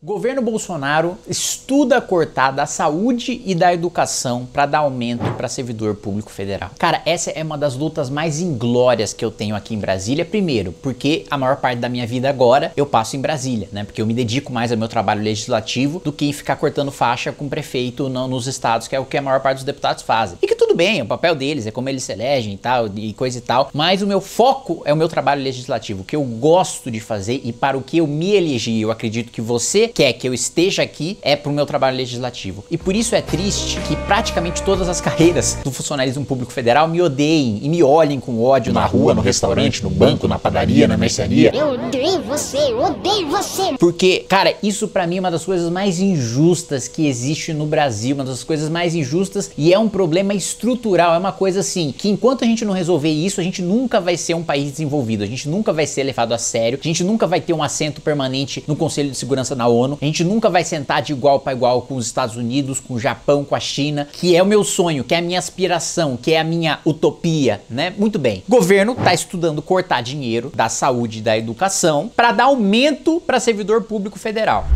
Governo Bolsonaro estuda cortar da saúde e da educação para dar aumento para servidor público federal. Cara, essa é uma das lutas mais inglórias que eu tenho aqui em Brasília. Primeiro, porque a maior parte da minha vida agora eu passo em Brasília, né? Porque eu me dedico mais ao meu trabalho legislativo do que em ficar cortando faixa com prefeito nos estados, que é o que a maior parte dos deputados fazem. E que tudo bem, é o papel deles, é como eles se elegem e tal, e coisa e tal. Mas o meu foco é o meu trabalho legislativo, que eu gosto de fazer e para o que eu me elegi. Eu acredito que você quer que eu esteja aqui é para o meu trabalho legislativo. E por isso é triste que praticamente todas as carreiras do funcionalismo público federal me odeiem e me olhem com ódio na, na rua, no restaurante, no banco, na padaria, na mercearia. Eu odeio você, eu odeio você. Porque, cara, isso para mim é uma das coisas mais injustas que existe no Brasil, uma das coisas mais injustas e é um problema histórico estrutural, é uma coisa assim que enquanto a gente não resolver isso, a gente nunca vai ser um país desenvolvido, a gente nunca vai ser levado a sério, a gente nunca vai ter um assento permanente no Conselho de Segurança da ONU, a gente nunca vai sentar de igual para igual com os Estados Unidos, com o Japão, com a China, que é o meu sonho, que é a minha aspiração, que é a minha utopia, né? Muito bem. O governo tá estudando cortar dinheiro da saúde e da educação para dar aumento para servidor público federal.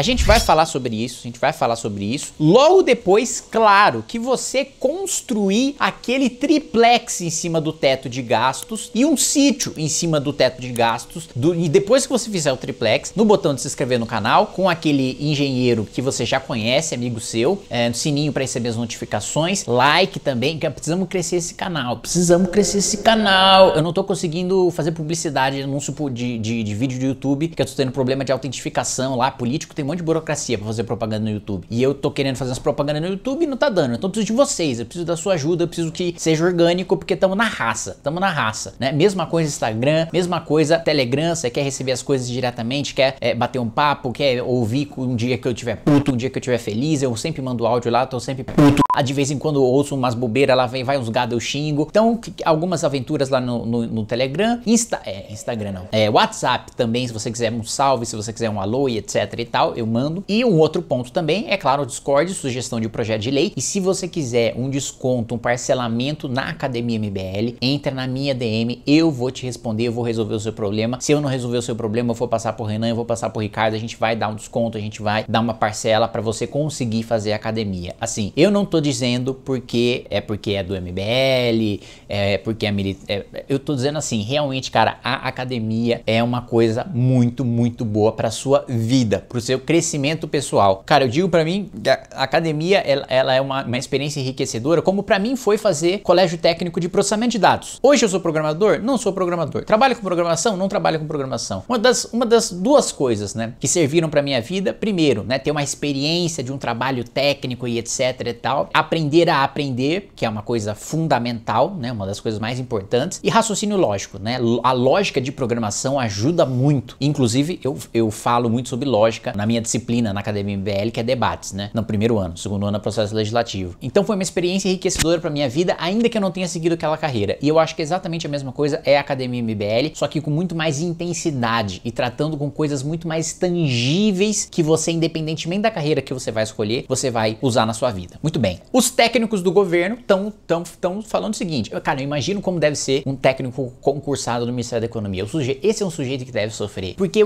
A gente vai falar sobre isso, a gente vai falar sobre isso. Logo depois, claro, que você construir aquele triplex em cima do teto de gastos e um sítio em cima do teto de gastos. Do, e depois que você fizer o triplex, no botão de se inscrever no canal, com aquele engenheiro que você já conhece, amigo seu, é, sininho para receber as notificações, like também, que é, precisamos crescer esse canal, precisamos crescer esse canal. Eu não tô conseguindo fazer publicidade, anúncio de, de, de vídeo do YouTube, que eu tô tendo problema de autentificação lá, político tem monte de burocracia para fazer propaganda no YouTube. E eu tô querendo fazer as propagandas no YouTube e não tá dando. Então eu preciso de vocês, eu preciso da sua ajuda, eu preciso que seja orgânico, porque estamos na raça, estamos na raça, né? Mesma coisa Instagram, mesma coisa Telegram, você quer receber as coisas diretamente, quer é, bater um papo, quer ouvir um dia que eu tiver puto, um dia que eu tiver feliz, eu sempre mando áudio lá, tô sempre puto ah, de vez em quando ouço umas bobeiras, lá vem, vai uns gado, eu xingo. Então, algumas aventuras lá no, no, no Telegram, Insta, é, Instagram não, é, WhatsApp também, se você quiser um salve, se você quiser um alô e etc e tal, eu mando. E um outro ponto também, é claro, o Discord, sugestão de projeto de lei. E se você quiser um desconto, um parcelamento na Academia MBL, entra na minha DM, eu vou te responder, eu vou resolver o seu problema. Se eu não resolver o seu problema, eu vou passar por Renan, eu vou passar por Ricardo, a gente vai dar um desconto, a gente vai dar uma parcela para você conseguir fazer a academia. Assim, eu não tô Estou dizendo porque é porque é do MBL, é porque é militar. É, eu tô dizendo assim, realmente, cara, a academia é uma coisa muito, muito boa para sua vida, para o seu crescimento pessoal. Cara, eu digo para mim, a academia ela, ela é uma, uma, experiência enriquecedora, como para mim foi fazer colégio técnico de processamento de dados. Hoje eu sou programador? Não sou programador. Trabalho com programação? Não trabalho com programação. Uma das, uma das duas coisas, né, que serviram para minha vida, primeiro, né, ter uma experiência de um trabalho técnico e etc e tal, Aprender a aprender, que é uma coisa fundamental, né? Uma das coisas mais importantes. E raciocínio lógico, né? A lógica de programação ajuda muito. Inclusive, eu, eu falo muito sobre lógica na minha disciplina na Academia MBL, que é debates, né? No primeiro ano, segundo ano é processo legislativo. Então foi uma experiência enriquecedora para minha vida, ainda que eu não tenha seguido aquela carreira. E eu acho que exatamente a mesma coisa é a Academia MBL, só que com muito mais intensidade e tratando com coisas muito mais tangíveis que você, independentemente da carreira que você vai escolher, você vai usar na sua vida. Muito bem os técnicos do governo estão falando o seguinte: eu, cara, eu imagino como deve ser um técnico concursado no Ministério da Economia. esse é um sujeito que deve sofrer. Porque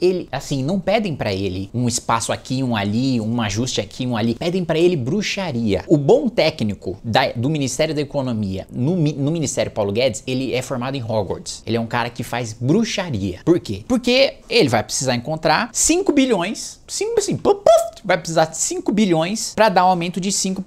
ele, assim, não pedem para ele um espaço aqui, um ali, um ajuste aqui, um ali. Pedem para ele bruxaria. O bom técnico da, do Ministério da Economia no, no Ministério Paulo Guedes, ele é formado em Hogwarts. Ele é um cara que faz bruxaria. Por quê? Porque ele vai precisar encontrar 5 bilhões, assim, vai precisar de 5 bilhões para dar um aumento de 5%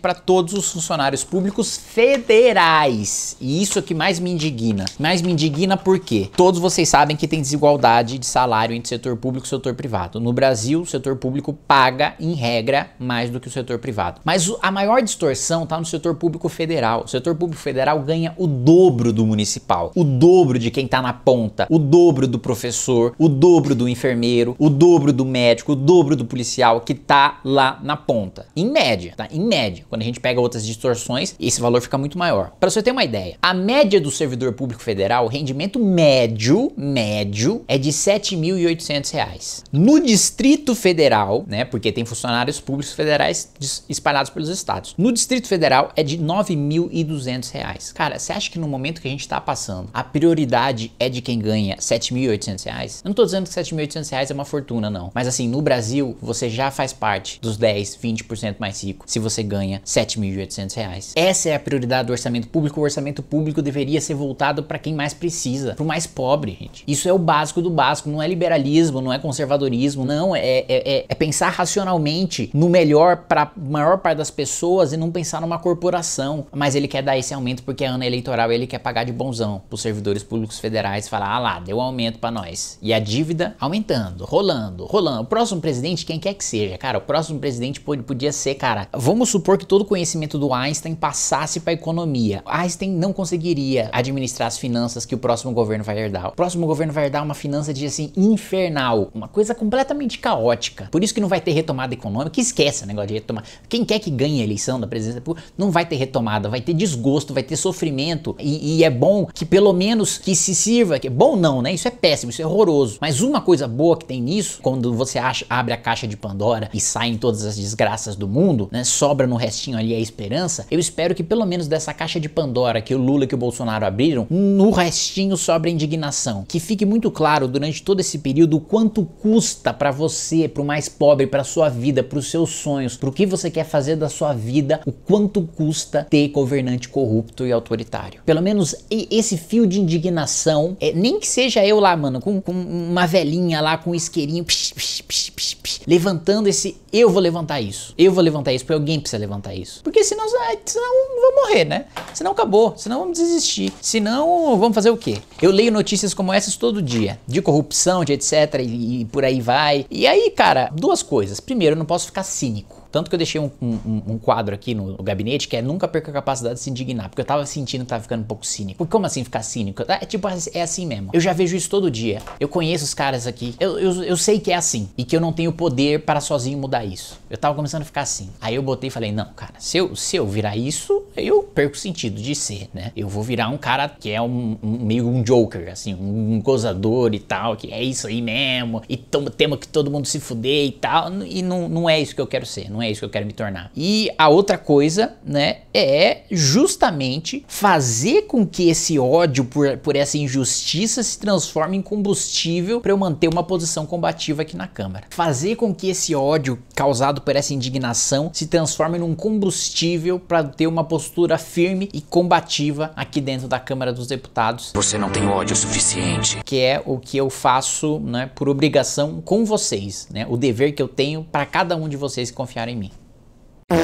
para todos os funcionários públicos federais. E isso é que mais me indigna. Mais me indigna porque todos vocês sabem que tem desigualdade de salário entre setor público e setor privado. No Brasil, o setor público paga, em regra, mais do que o setor privado. Mas a maior distorção está no setor público federal. O setor público federal ganha o dobro do municipal, o dobro de quem está na ponta, o dobro do professor, o dobro do enfermeiro, o dobro do médico, o dobro do policial que está lá na ponta. Em média, tá? Em média. Quando a gente pega outras distorções, esse valor fica muito maior. Para você ter uma ideia, a média do servidor público federal, o rendimento médio, médio, é de R$ 7.800. No Distrito Federal, né, porque tem funcionários públicos federais espalhados pelos estados. No Distrito Federal é de R$ 9.200. Cara, você acha que no momento que a gente está passando, a prioridade é de quem ganha R$ 7.800? Eu não estou dizendo que R$ 7.800 é uma fortuna, não. Mas assim, no Brasil, você já faz parte dos 10, 20% mais ricos. Se você você ganha 7.800 reais. Essa é a prioridade do orçamento público. O orçamento público deveria ser voltado para quem mais precisa, para o mais pobre, gente. Isso é o básico do básico. Não é liberalismo, não é conservadorismo, não. É, é, é, é pensar racionalmente no melhor para a maior parte das pessoas e não pensar numa corporação. Mas ele quer dar esse aumento porque é ano eleitoral e ele quer pagar de bonzão para os servidores públicos federais. Falar, ah lá, deu um aumento para nós. E a dívida aumentando, rolando, rolando. O próximo presidente, quem quer que seja, cara, o próximo presidente podia ser, cara, vamos supor que todo o conhecimento do Einstein passasse para a economia. Einstein não conseguiria administrar as finanças que o próximo governo vai herdar. O próximo governo vai herdar uma finança de assim infernal, uma coisa completamente caótica. Por isso que não vai ter retomada econômica. Esquece o negócio de retomada. Quem quer que ganhe a eleição da presidência não vai ter retomada, vai ter desgosto, vai ter sofrimento. E, e é bom que pelo menos que se sirva. Que, bom não, né? Isso é péssimo, isso é horroroso. Mas uma coisa boa que tem nisso, quando você acha, abre a caixa de Pandora e saem todas as desgraças do mundo, né? Só sobra no restinho ali é esperança, eu espero que pelo menos dessa caixa de Pandora que o Lula e que o Bolsonaro abriram, no restinho sobra indignação. Que fique muito claro durante todo esse período o quanto custa para você, pro mais pobre, pra sua vida, pros seus sonhos, pro que você quer fazer da sua vida, o quanto custa ter governante corrupto e autoritário. Pelo menos esse fio de indignação, é, nem que seja eu lá, mano, com, com uma velhinha lá, com um isqueirinho, psh, psh, psh, levantando esse, eu vou levantar isso, eu vou levantar isso, para alguém precisa levantar isso. Porque senão, é, senão vamos morrer, né? Senão acabou, senão vamos desistir. Senão vamos fazer o quê? Eu leio notícias como essas todo dia, de corrupção, de etc, e, e por aí vai. E aí, cara, duas coisas. Primeiro, eu não posso ficar cínico. Tanto que eu deixei um, um, um quadro aqui no, gabinete que é nunca perca a capacidade de se indignar, porque eu tava sentindo que tava ficando um pouco cínico. porque Como assim ficar cínico? É tipo, é, é assim mesmo. Eu já vejo isso todo dia. Eu conheço os caras aqui. Eu, eu, eu sei que é assim e que eu não tenho poder para sozinho mudar isso. Eu tava começando a ficar assim. Aí eu botei e falei, não, cara, se eu, se eu virar isso, eu perco o sentido de ser, né? Eu vou virar um cara que é um, um meio um joker, assim, um, um gozador e tal, que é isso aí mesmo, e temos que todo mundo se fuder e tal. E não, não é isso que eu quero ser. Não não é isso que eu quero me tornar. E a outra coisa, né, é justamente fazer com que esse ódio por, por essa injustiça se transforme em combustível para eu manter uma posição combativa aqui na Câmara. Fazer com que esse ódio causado por essa indignação se transforme num combustível para ter uma postura firme e combativa aqui dentro da Câmara dos Deputados. Você não tem ódio suficiente. Que é o que eu faço, né, por obrigação com vocês, né, o dever que eu tenho para cada um de vocês que confiarem em mim.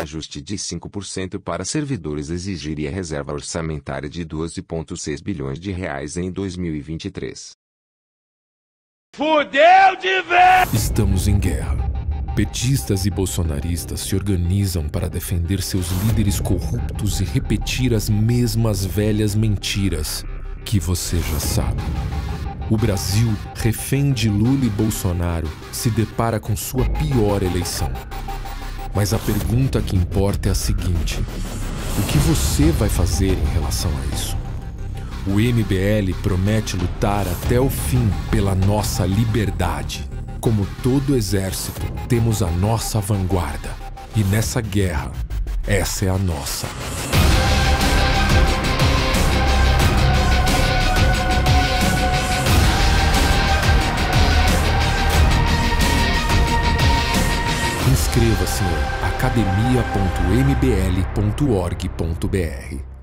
Ajuste de 5% para servidores exigiria reserva orçamentária de 12,6 bilhões de reais em 2023. Fudeu de vez! Estamos em guerra. Petistas e bolsonaristas se organizam para defender seus líderes corruptos e repetir as mesmas velhas mentiras que você já sabe. O Brasil, refém de Lula e Bolsonaro, se depara com sua pior eleição. Mas a pergunta que importa é a seguinte: o que você vai fazer em relação a isso? O MBL promete lutar até o fim pela nossa liberdade. Como todo exército, temos a nossa vanguarda. E nessa guerra, essa é a nossa. academia.mbl.org.br